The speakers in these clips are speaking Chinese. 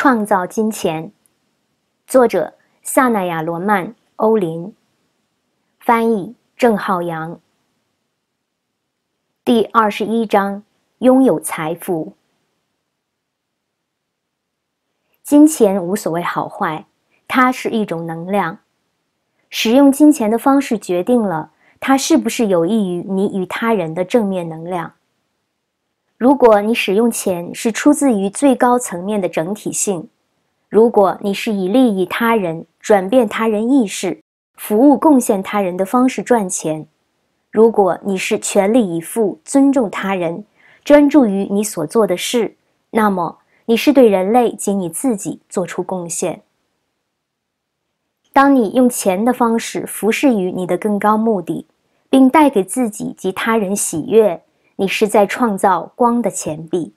创造金钱，作者萨那亚罗曼·欧林，翻译郑浩洋。第二十一章：拥有财富。金钱无所谓好坏，它是一种能量。使用金钱的方式决定了它是不是有益于你与他人的正面能量。如果你使用钱是出自于最高层面的整体性，如果你是以利益他人、转变他人意识、服务贡献他人的方式赚钱，如果你是全力以赴、尊重他人、专注于你所做的事，那么你是对人类及你自己做出贡献。当你用钱的方式服侍于你的更高目的，并带给自己及他人喜悦。你是在创造光的钱币，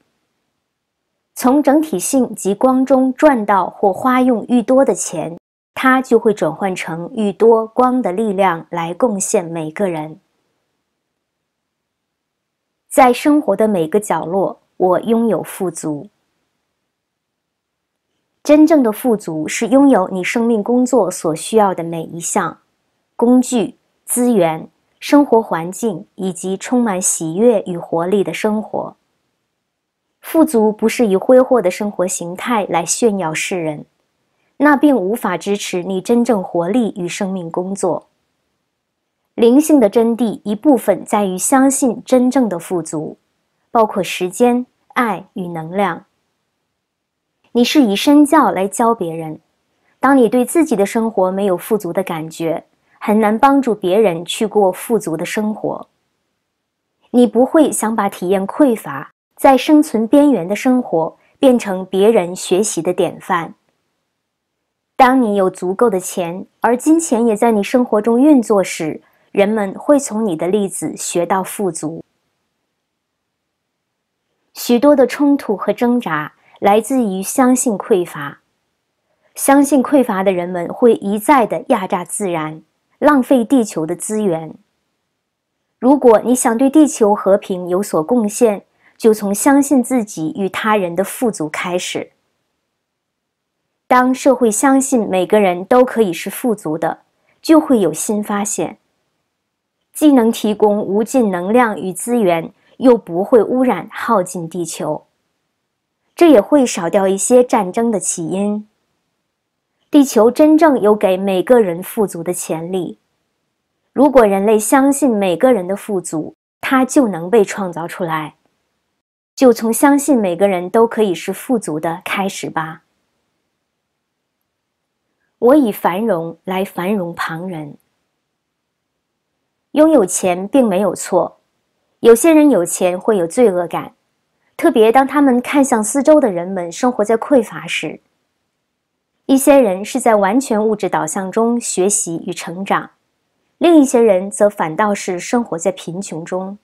从整体性及光中赚到或花用愈多的钱，它就会转换成愈多光的力量来贡献每个人。在生活的每个角落，我拥有富足。真正的富足是拥有你生命工作所需要的每一项工具、资源。生活环境以及充满喜悦与活力的生活。富足不是以挥霍的生活形态来炫耀世人，那并无法支持你真正活力与生命工作。灵性的真谛一部分在于相信真正的富足，包括时间、爱与能量。你是以身教来教别人，当你对自己的生活没有富足的感觉。很难帮助别人去过富足的生活。你不会想把体验匮乏、在生存边缘的生活变成别人学习的典范。当你有足够的钱，而金钱也在你生活中运作时，人们会从你的例子学到富足。许多的冲突和挣扎来自于相信匮乏。相信匮乏的人们会一再的压榨自然。浪费地球的资源。如果你想对地球和平有所贡献，就从相信自己与他人的富足开始。当社会相信每个人都可以是富足的，就会有新发现，既能提供无尽能量与资源，又不会污染耗尽地球，这也会少掉一些战争的起因。地球真正有给每个人富足的潜力。如果人类相信每个人的富足，它就能被创造出来。就从相信每个人都可以是富足的开始吧。我以繁荣来繁荣旁人。拥有钱并没有错，有些人有钱会有罪恶感，特别当他们看向四周的人们生活在匮乏时。一些人是在完全物质导向中学习与成长，另一些人则反倒是生活在贫穷中。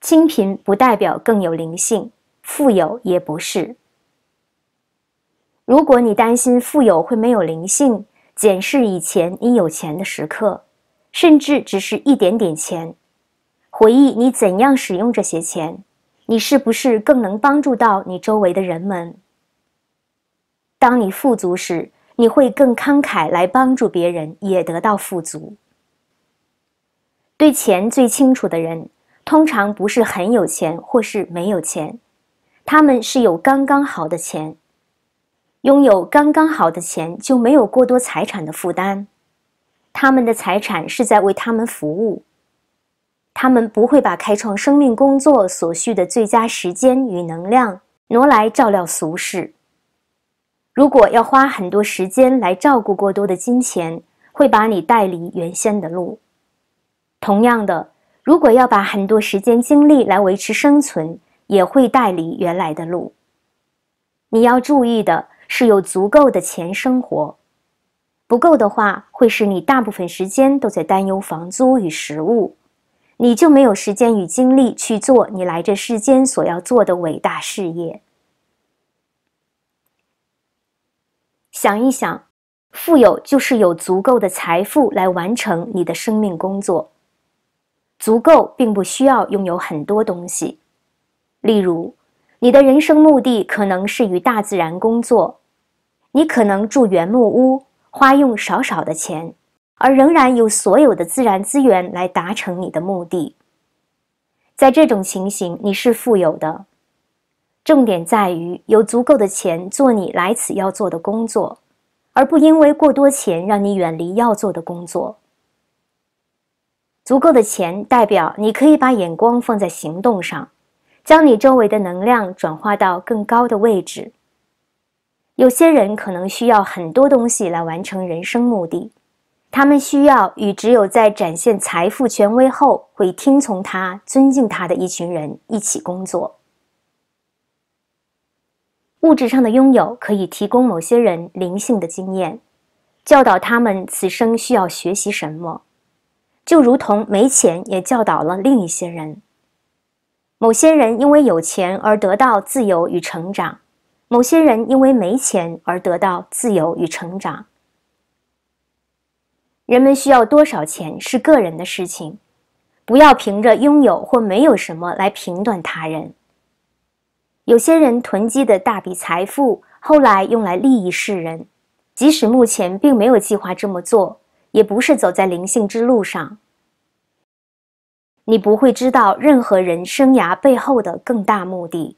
清贫不代表更有灵性，富有也不是。如果你担心富有会没有灵性，检视以前你有钱的时刻，甚至只是一点点钱，回忆你怎样使用这些钱，你是不是更能帮助到你周围的人们？当你富足时，你会更慷慨来帮助别人，也得到富足。对钱最清楚的人，通常不是很有钱，或是没有钱，他们是有刚刚好的钱。拥有刚刚好的钱，就没有过多财产的负担。他们的财产是在为他们服务，他们不会把开创生命工作所需的最佳时间与能量挪来照料俗世。如果要花很多时间来照顾过多的金钱，会把你带离原先的路。同样的，如果要把很多时间精力来维持生存，也会带离原来的路。你要注意的是，有足够的钱生活，不够的话，会使你大部分时间都在担忧房租与食物，你就没有时间与精力去做你来这世间所要做的伟大事业。想一想，富有就是有足够的财富来完成你的生命工作。足够并不需要拥有很多东西。例如，你的人生目的可能是与大自然工作，你可能住原木屋，花用少少的钱，而仍然有所有的自然资源来达成你的目的。在这种情形，你是富有的。重点在于有足够的钱做你来此要做的工作，而不因为过多钱让你远离要做的工作。足够的钱代表你可以把眼光放在行动上，将你周围的能量转化到更高的位置。有些人可能需要很多东西来完成人生目的，他们需要与只有在展现财富权威后会听从他、尊敬他的一群人一起工作。物质上的拥有可以提供某些人灵性的经验，教导他们此生需要学习什么，就如同没钱也教导了另一些人。某些人因为有钱而得到自由与成长，某些人因为没钱而得到自由与成长。人们需要多少钱是个人的事情，不要凭着拥有或没有什么来评断他人。有些人囤积的大笔财富，后来用来利益世人。即使目前并没有计划这么做，也不是走在灵性之路上。你不会知道任何人生涯背后的更大目的。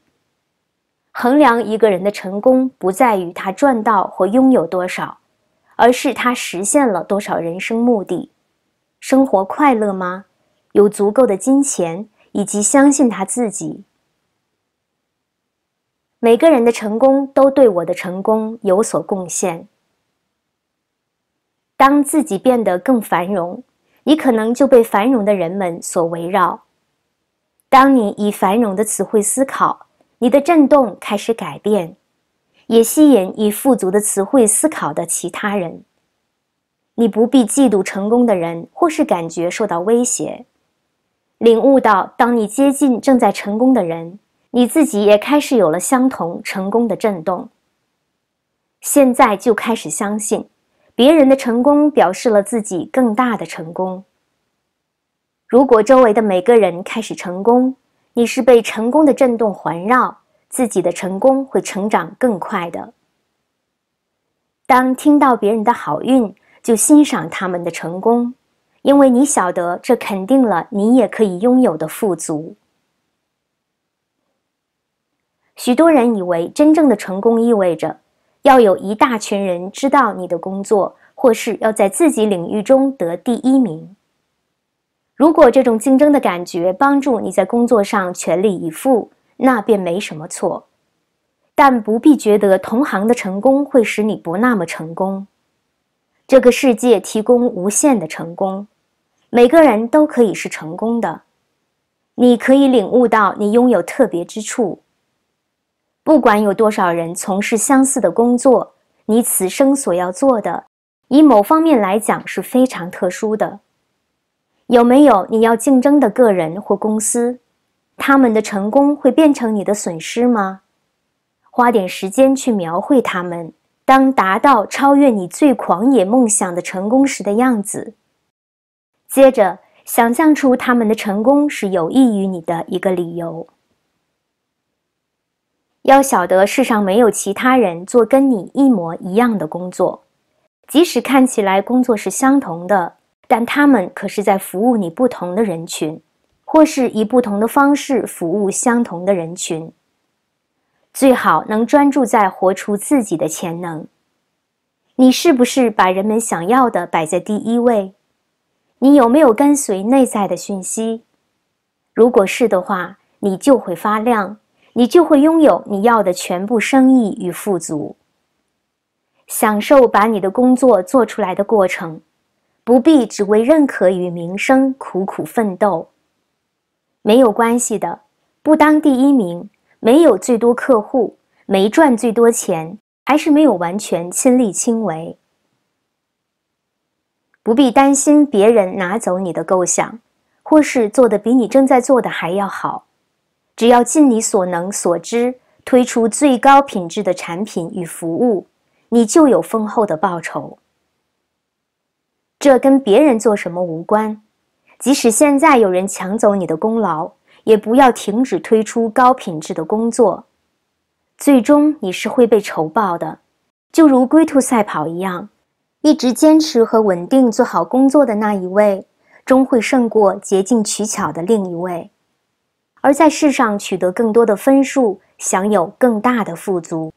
衡量一个人的成功，不在于他赚到或拥有多少，而是他实现了多少人生目的。生活快乐吗？有足够的金钱，以及相信他自己。每个人的成功都对我的成功有所贡献。当自己变得更繁荣，你可能就被繁荣的人们所围绕。当你以繁荣的词汇思考，你的振动开始改变，也吸引以富足的词汇思考的其他人。你不必嫉妒成功的人，或是感觉受到威胁。领悟到，当你接近正在成功的人。你自己也开始有了相同成功的震动。现在就开始相信，别人的成功表示了自己更大的成功。如果周围的每个人开始成功，你是被成功的震动环绕，自己的成功会成长更快的。当听到别人的好运，就欣赏他们的成功，因为你晓得这肯定了你也可以拥有的富足。许多人以为，真正的成功意味着要有一大群人知道你的工作，或是要在自己领域中得第一名。如果这种竞争的感觉帮助你在工作上全力以赴，那便没什么错。但不必觉得同行的成功会使你不那么成功。这个世界提供无限的成功，每个人都可以是成功的。你可以领悟到你拥有特别之处。不管有多少人从事相似的工作，你此生所要做的，以某方面来讲是非常特殊的。有没有你要竞争的个人或公司？他们的成功会变成你的损失吗？花点时间去描绘他们当达到超越你最狂野梦想的成功时的样子。接着，想象出他们的成功是有益于你的一个理由。要晓得，世上没有其他人做跟你一模一样的工作，即使看起来工作是相同的，但他们可是在服务你不同的人群，或是以不同的方式服务相同的人群。最好能专注在活出自己的潜能。你是不是把人们想要的摆在第一位？你有没有跟随内在的讯息？如果是的话，你就会发亮。你就会拥有你要的全部生意与富足，享受把你的工作做出来的过程，不必只为认可与名声苦苦奋斗。没有关系的，不当第一名，没有最多客户，没赚最多钱，还是没有完全亲力亲为。不必担心别人拿走你的构想，或是做的比你正在做的还要好。只要尽你所能所知推出最高品质的产品与服务，你就有丰厚的报酬。这跟别人做什么无关，即使现在有人抢走你的功劳，也不要停止推出高品质的工作。最终你是会被酬报的，就如龟兔赛跑一样，一直坚持和稳定做好工作的那一位，终会胜过竭尽取巧的另一位。而在世上取得更多的分数，享有更大的富足。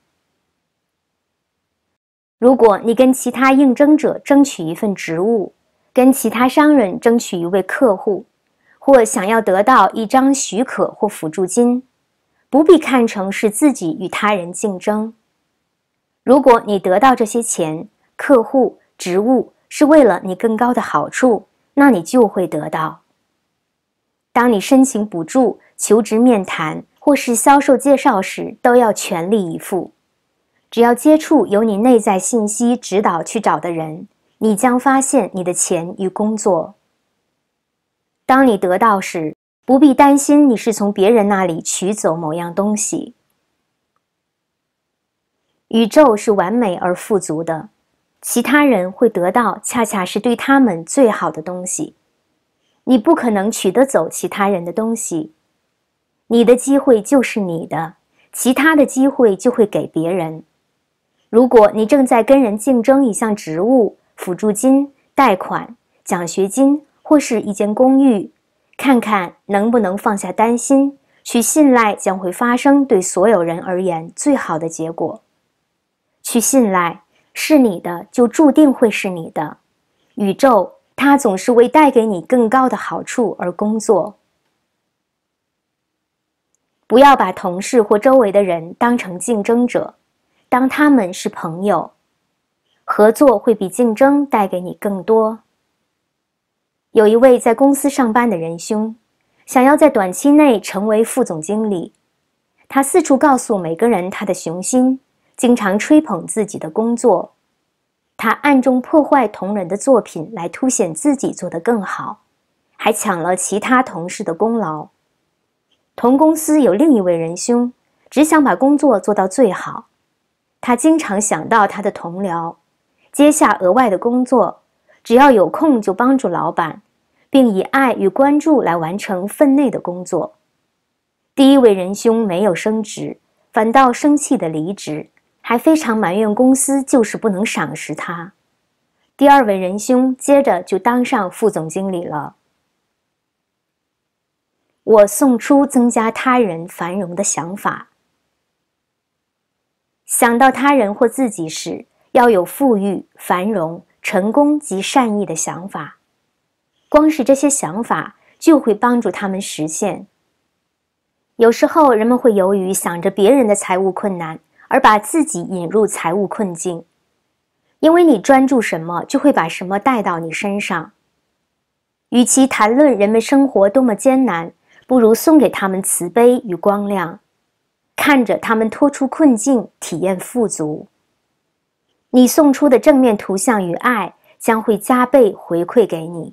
如果你跟其他应征者争取一份职务，跟其他商人争取一位客户，或想要得到一张许可或辅助金，不必看成是自己与他人竞争。如果你得到这些钱、客户、职务是为了你更高的好处，那你就会得到。当你申请补助、求职面谈或是销售介绍时，都要全力以赴。只要接触由你内在信息指导去找的人，你将发现你的钱与工作。当你得到时，不必担心你是从别人那里取走某样东西。宇宙是完美而富足的，其他人会得到恰恰是对他们最好的东西。你不可能取得走其他人的东西，你的机会就是你的，其他的机会就会给别人。如果你正在跟人竞争一项职务、辅助金、贷款、奖学金或是一间公寓，看看能不能放下担心，去信赖将会发生对所有人而言最好的结果，去信赖是你的就注定会是你的，宇宙。他总是为带给你更高的好处而工作。不要把同事或周围的人当成竞争者，当他们是朋友，合作会比竞争带给你更多。有一位在公司上班的人兄，想要在短期内成为副总经理，他四处告诉每个人他的雄心，经常吹捧自己的工作。他暗中破坏同仁的作品，来凸显自己做得更好，还抢了其他同事的功劳。同公司有另一位仁兄，只想把工作做到最好。他经常想到他的同僚，接下额外的工作，只要有空就帮助老板，并以爱与关注来完成分内的工作。第一位仁兄没有升职，反倒生气地离职。还非常埋怨公司，就是不能赏识他。第二位仁兄接着就当上副总经理了。我送出增加他人繁荣的想法。想到他人或自己时，要有富裕、繁荣、成功及善意的想法。光是这些想法，就会帮助他们实现。有时候人们会由于想着别人的财务困难。而把自己引入财务困境，因为你专注什么，就会把什么带到你身上。与其谈论人们生活多么艰难，不如送给他们慈悲与光亮，看着他们脱出困境，体验富足。你送出的正面图像与爱将会加倍回馈给你。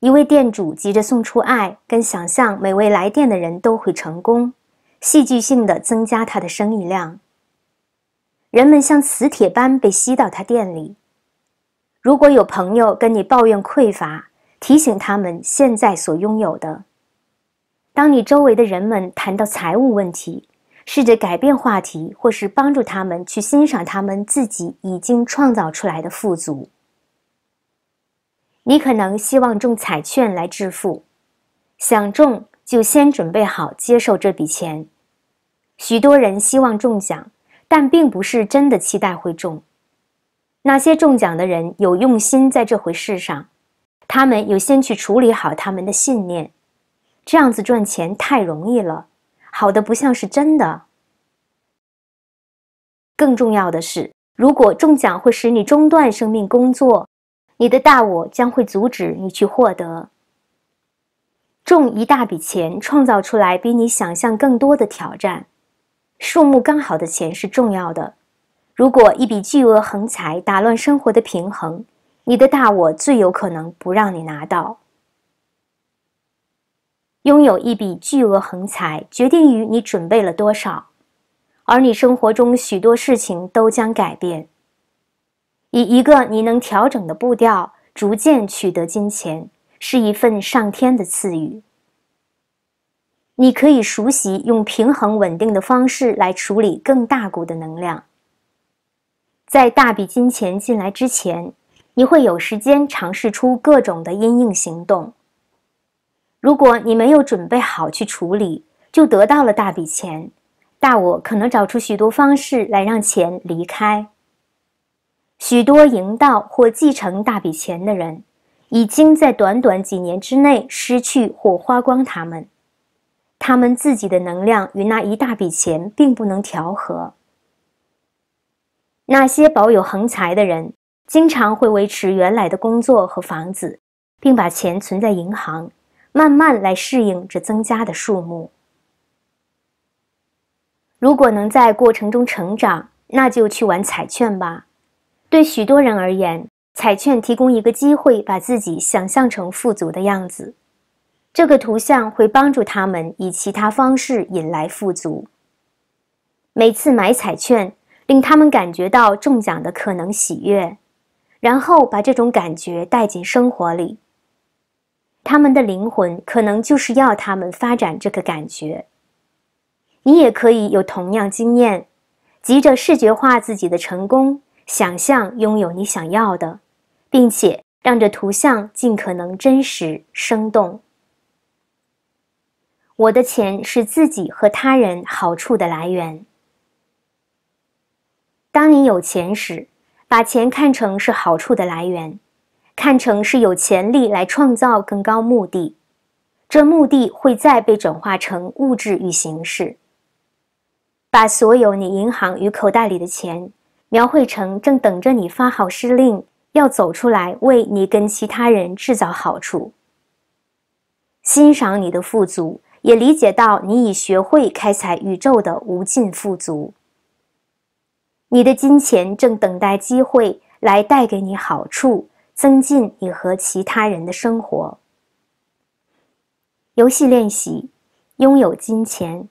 一位店主急着送出爱，跟想象每位来电的人都会成功。戏剧性的增加他的生意量。人们像磁铁般被吸到他店里。如果有朋友跟你抱怨匮乏，提醒他们现在所拥有的。当你周围的人们谈到财务问题，试着改变话题，或是帮助他们去欣赏他们自己已经创造出来的富足。你可能希望中彩券来致富，想中。就先准备好接受这笔钱。许多人希望中奖，但并不是真的期待会中。那些中奖的人有用心在这回事上？他们有先去处理好他们的信念。这样子赚钱太容易了，好的不像是真的。更重要的是，如果中奖会使你中断生命工作，你的大我将会阻止你去获得。中一大笔钱，创造出来比你想象更多的挑战。数目刚好的钱是重要的。如果一笔巨额横财打乱生活的平衡，你的大我最有可能不让你拿到。拥有一笔巨额横财，决定于你准备了多少，而你生活中许多事情都将改变。以一个你能调整的步调，逐渐取得金钱。是一份上天的赐予。你可以熟悉用平衡稳定的方式来处理更大股的能量。在大笔金钱进来之前，你会有时间尝试出各种的阴应行动。如果你没有准备好去处理，就得到了大笔钱，大我可能找出许多方式来让钱离开。许多赢到或继承大笔钱的人。已经在短短几年之内失去或花光他们，他们自己的能量与那一大笔钱并不能调和。那些保有横财的人，经常会维持原来的工作和房子，并把钱存在银行，慢慢来适应这增加的数目。如果能在过程中成长，那就去玩彩券吧。对许多人而言。彩券提供一个机会，把自己想象成富足的样子。这个图像会帮助他们以其他方式引来富足。每次买彩券，令他们感觉到中奖的可能喜悦，然后把这种感觉带进生活里。他们的灵魂可能就是要他们发展这个感觉。你也可以有同样经验，急着视觉化自己的成功，想象拥有你想要的。并且让这图像尽可能真实生动。我的钱是自己和他人好处的来源。当你有钱时，把钱看成是好处的来源，看成是有潜力来创造更高目的，这目的会再被转化成物质与形式。把所有你银行与口袋里的钱，描绘成正等着你发号施令。要走出来，为你跟其他人制造好处。欣赏你的富足，也理解到你已学会开采宇宙的无尽富足。你的金钱正等待机会来带给你好处，增进你和其他人的生活。游戏练习：拥有金钱。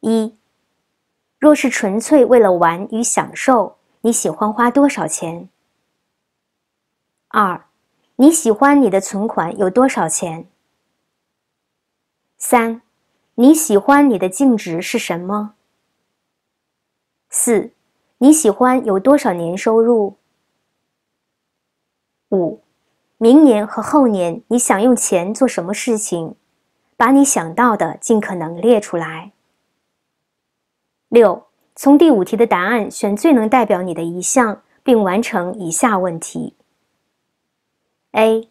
一，若是纯粹为了玩与享受。你喜欢花多少钱？二，你喜欢你的存款有多少钱？三，你喜欢你的净值是什么？四，你喜欢有多少年收入？五，明年和后年你想用钱做什么事情？把你想到的尽可能列出来。六。从第五题的答案选最能代表你的一项，并完成以下问题：A，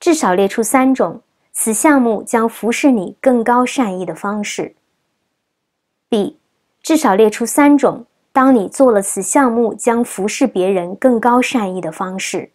至少列出三种此项目将服侍你更高善意的方式；B，至少列出三种当你做了此项目将服侍别人更高善意的方式。